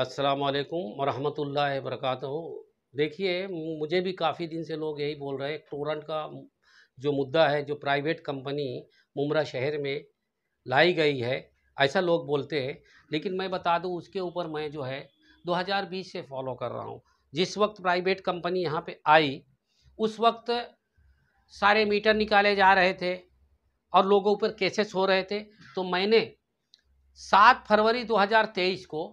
अस्सलाम वालेकुम रहमतुल्लाहि वरकत देखिए मुझे भी काफ़ी दिन से लोग यही बोल रहे हैं टोरंट का जो मुद्दा है जो प्राइवेट कंपनी मुमरा शहर में लाई गई है ऐसा लोग बोलते हैं लेकिन मैं बता दूं उसके ऊपर मैं जो है 2020 से फॉलो कर रहा हूं जिस वक्त प्राइवेट कंपनी यहां पे आई उस वक्त सारे मीटर निकाले जा रहे थे और लोगों पर केसेस हो रहे थे तो मैंने सात फरवरी 2023 को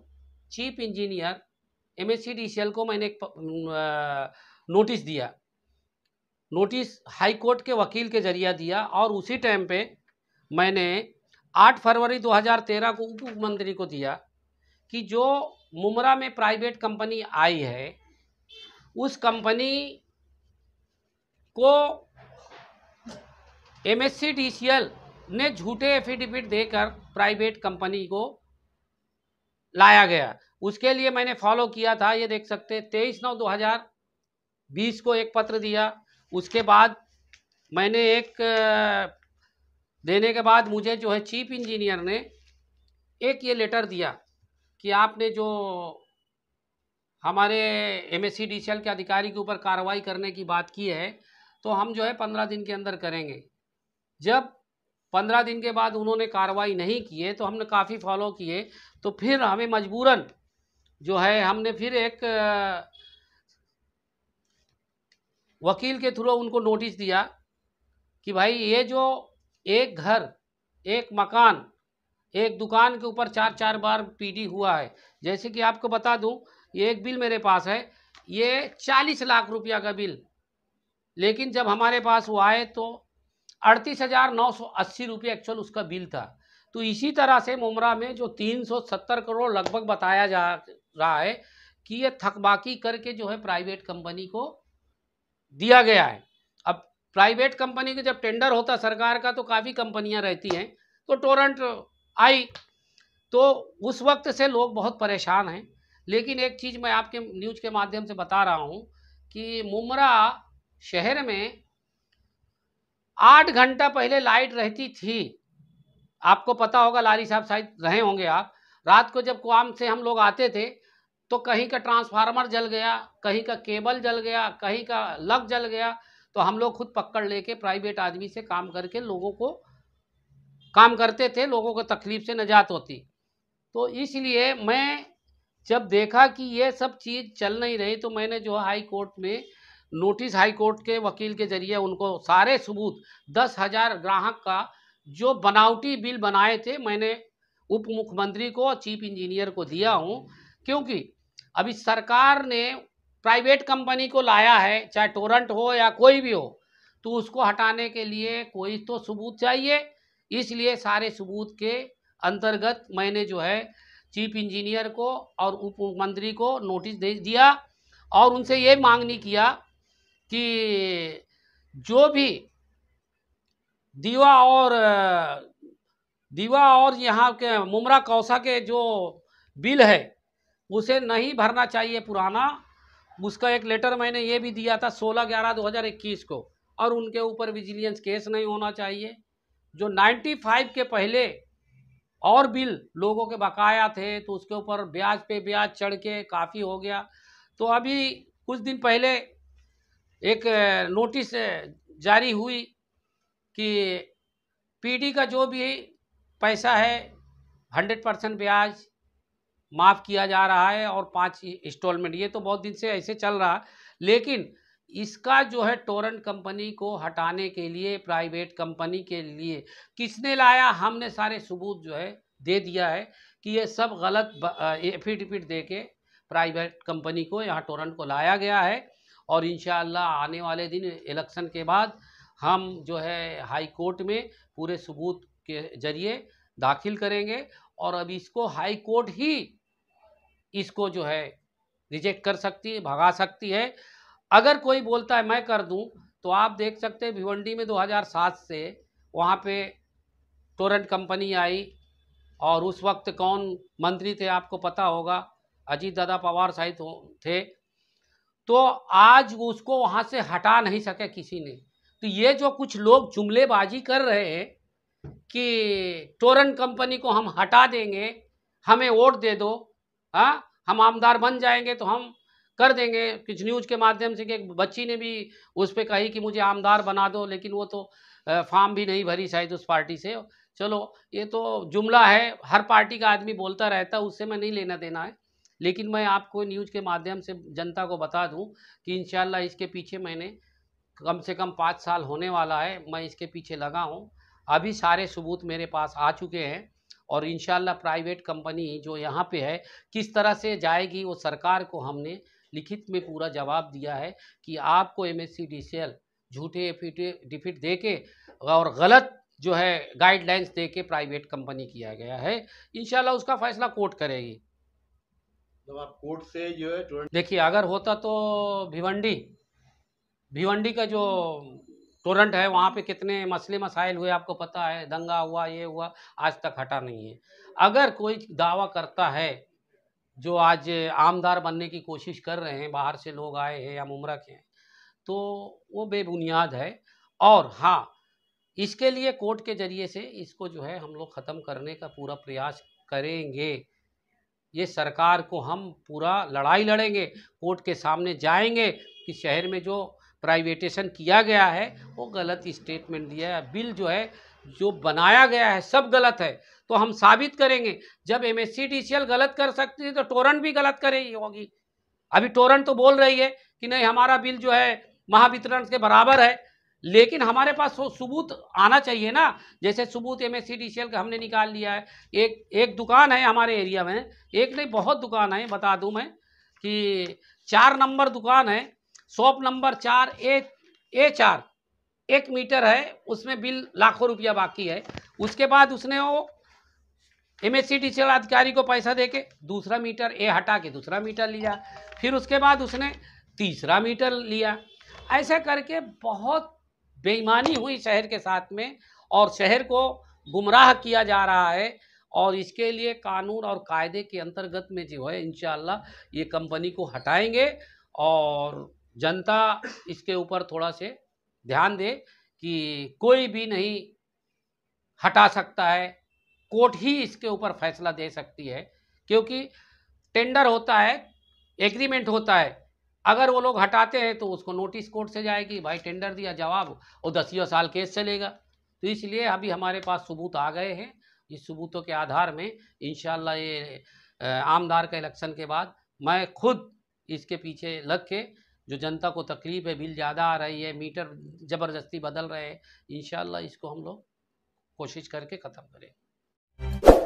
चीफ इंजीनियर एम एस को मैंने एक नोटिस दिया नोटिस हाई कोर्ट के वकील के जरिए दिया और उसी टाइम पे मैंने 8 फरवरी 2013 को उप मुख्यमंत्री को दिया कि जो मुमरा में प्राइवेट कंपनी आई है उस कंपनी को एम एस ने झूठे एफिडेविट देकर प्राइवेट कंपनी को लाया गया उसके लिए मैंने फॉलो किया था ये देख सकते तेईस नौ 2020 को एक पत्र दिया उसके बाद मैंने एक देने के बाद मुझे जो है चीफ इंजीनियर ने एक ये लेटर दिया कि आपने जो हमारे एम एस के अधिकारी के ऊपर कार्रवाई करने की बात की है तो हम जो है पंद्रह दिन के अंदर करेंगे जब पंद्रह दिन के बाद उन्होंने कार्रवाई नहीं किए तो हमने काफ़ी फॉलो किए तो फिर हमें मजबूरन जो है हमने फिर एक वकील के थ्रू उनको नोटिस दिया कि भाई ये जो एक घर एक मकान एक दुकान के ऊपर चार चार बार पीडी हुआ है जैसे कि आपको बता दूं ये एक बिल मेरे पास है ये चालीस लाख रुपया का बिल लेकिन जब हमारे पास वो आए तो अड़तीस हजार नौ सौ अस्सी रुपये एक्चुअल उसका बिल था तो इसी तरह से मुमरा में जो तीन सौ सत्तर करोड़ लगभग बताया जा रहा है कि ये थकबाकी करके जो है प्राइवेट कंपनी को दिया गया है अब प्राइवेट कंपनी के जब टेंडर होता सरकार का तो काफ़ी कंपनियां रहती हैं तो टोरंट आई तो उस वक्त से लोग बहुत परेशान हैं लेकिन एक चीज़ मैं आपके न्यूज़ के माध्यम से बता रहा हूँ कि मुमरा शहर में आठ घंटा पहले लाइट रहती थी आपको पता होगा लाली साहब शायद रहे होंगे आप रात को जब कुआम से हम लोग आते थे तो कहीं का ट्रांसफार्मर जल गया कहीं का केबल जल गया कहीं का लग जल गया तो हम लोग खुद पकड़ लेके प्राइवेट आदमी से काम करके लोगों को काम करते थे लोगों को तकलीफ से नजात होती तो इसलिए मैं जब देखा कि ये सब चीज़ चल नहीं रही तो मैंने जो हाई कोर्ट में नोटिस हाई कोर्ट के वकील के जरिए उनको सारे सबूत दस हज़ार ग्राहक का जो बनावटी बिल बनाए थे मैंने उप मुख्यमंत्री को और चीफ इंजीनियर को दिया हूँ क्योंकि अभी सरकार ने प्राइवेट कंपनी को लाया है चाहे टोरंट हो या कोई भी हो तो उसको हटाने के लिए कोई तो सबूत चाहिए इसलिए सारे सबूत के अंतर्गत मैंने जो है चीफ इंजीनियर को और उप मुख्यमंत्री को नोटिस दे दिया और उनसे ये मांग नहीं किया कि जो भी दीवा और दीवा और यहाँ के मुमरा कौसा के जो बिल है उसे नहीं भरना चाहिए पुराना उसका एक लेटर मैंने ये भी दिया था सोलह ग्यारह दो हज़ार इक्कीस को और उनके ऊपर विजिलियंस केस नहीं होना चाहिए जो नाइन्टी फाइव के पहले और बिल लोगों के बकाया थे तो उसके ऊपर ब्याज पे ब्याज चढ़ के काफ़ी हो गया तो अभी कुछ दिन पहले एक नोटिस जारी हुई कि पीडी का जो भी पैसा है हंड्रेड परसेंट ब्याज माफ़ किया जा रहा है और पांच इंस्टॉलमेंट ये तो बहुत दिन से ऐसे चल रहा लेकिन इसका जो है टोरेंट कंपनी को हटाने के लिए प्राइवेट कंपनी के लिए किसने लाया हमने सारे सबूत जो है दे दिया है कि ये सब गलत एफिडेविट दे के प्राइवेट कंपनी को यहाँ टोरेंट को लाया गया है और इन आने वाले दिन इलेक्शन के बाद हम जो है हाई कोर्ट में पूरे सबूत के जरिए दाखिल करेंगे और अब इसको हाई कोर्ट ही इसको जो है रिजेक्ट कर सकती है भगा सकती है अगर कोई बोलता है मैं कर दूं तो आप देख सकते हैं भिवंडी में 2007 से वहाँ पे टोरेंट कंपनी आई और उस वक्त कौन मंत्री थे आपको पता होगा अजीत दादा पवार साहित थे तो आज उसको वहाँ से हटा नहीं सके किसी ने तो ये जो कुछ लोग जुमलेबाजी कर रहे हैं कि टोरन कंपनी को हम हटा देंगे हमें वोट दे दो हाँ हम आमदार बन जाएंगे तो हम कर देंगे कुछ न्यूज़ के माध्यम से कि एक बच्ची ने भी उस पर कही कि मुझे आमदार बना दो लेकिन वो तो फॉर्म भी नहीं भरी शायद उस पार्टी से चलो ये तो जुमला है हर पार्टी का आदमी बोलता रहता है उससे मैं नहीं लेना देना है लेकिन मैं आपको न्यूज़ के माध्यम से जनता को बता दूं कि इन इसके पीछे मैंने कम से कम पाँच साल होने वाला है मैं इसके पीछे लगा हूँ अभी सारे सबूत मेरे पास आ चुके हैं और इन प्राइवेट कंपनी जो यहाँ पे है किस तरह से जाएगी वो सरकार को हमने लिखित में पूरा जवाब दिया है कि आपको एम एस झूठे डिफिट दे के और गलत जो है गाइडलाइंस दे के प्राइवेट कंपनी किया गया है इनशाला उसका फैसला कोर्ट करेगी जब आप कोर्ट से जो है देखिए अगर होता तो भिवंडी भिवंडी का जो टोरंट है वहाँ पे कितने मसले मसाइल हुए आपको पता है दंगा हुआ ये हुआ आज तक हटा नहीं है अगर कोई दावा करता है जो आज आमदार बनने की कोशिश कर रहे हैं बाहर से लोग आए हैं या मुमरक हैं तो वो बेबुनियाद है और हाँ इसके लिए कोर्ट के ज़रिए से इसको जो है हम लोग ख़त्म करने का पूरा प्रयास करेंगे ये सरकार को हम पूरा लड़ाई लड़ेंगे कोर्ट के सामने जाएंगे कि शहर में जो प्राइवेटेशन किया गया है वो गलत स्टेटमेंट दिया है बिल जो है जो बनाया गया है सब गलत है तो हम साबित करेंगे जब एम एस गलत कर सकती है तो टोरन भी गलत करेगी होगी अभी टोरन तो बोल रही है कि नहीं हमारा बिल जो है महावितरण के बराबर है लेकिन हमारे पास वो सबूत आना चाहिए ना जैसे सबूत एम एस का हमने निकाल लिया है एक एक दुकान है हमारे एरिया में एक नहीं बहुत दुकान है बता दूं मैं कि चार नंबर दुकान है शॉप नंबर चार ए ए चार एक मीटर है उसमें बिल लाखों रुपया बाकी है उसके बाद उसने वो एम एस अधिकारी को पैसा दे के दूसरा मीटर ए हटा के दूसरा मीटर लिया फिर उसके बाद उसने तीसरा मीटर लिया ऐसा करके बहुत बेईमानी हुई शहर के साथ में और शहर को गुमराह किया जा रहा है और इसके लिए कानून और कायदे के अंतर्गत में जो है इन ये कंपनी को हटाएंगे और जनता इसके ऊपर थोड़ा से ध्यान दे कि कोई भी नहीं हटा सकता है कोर्ट ही इसके ऊपर फैसला दे सकती है क्योंकि टेंडर होता है एग्रीमेंट होता है अगर वो लोग हटाते हैं तो उसको नोटिस कोर्ट से जाएगी भाई टेंडर दिया जवाब और दसियों साल केस चलेगा तो इसलिए अभी हमारे पास सबूत आ गए हैं इस सबूतों के आधार में इन ये आमदार का इलेक्शन के बाद मैं खुद इसके पीछे लग के जो जनता को तकलीफ है बिल ज़्यादा आ रही है मीटर ज़बरदस्ती बदल रहे हैं इन इसको हम लोग कोशिश करके ख़त्म करें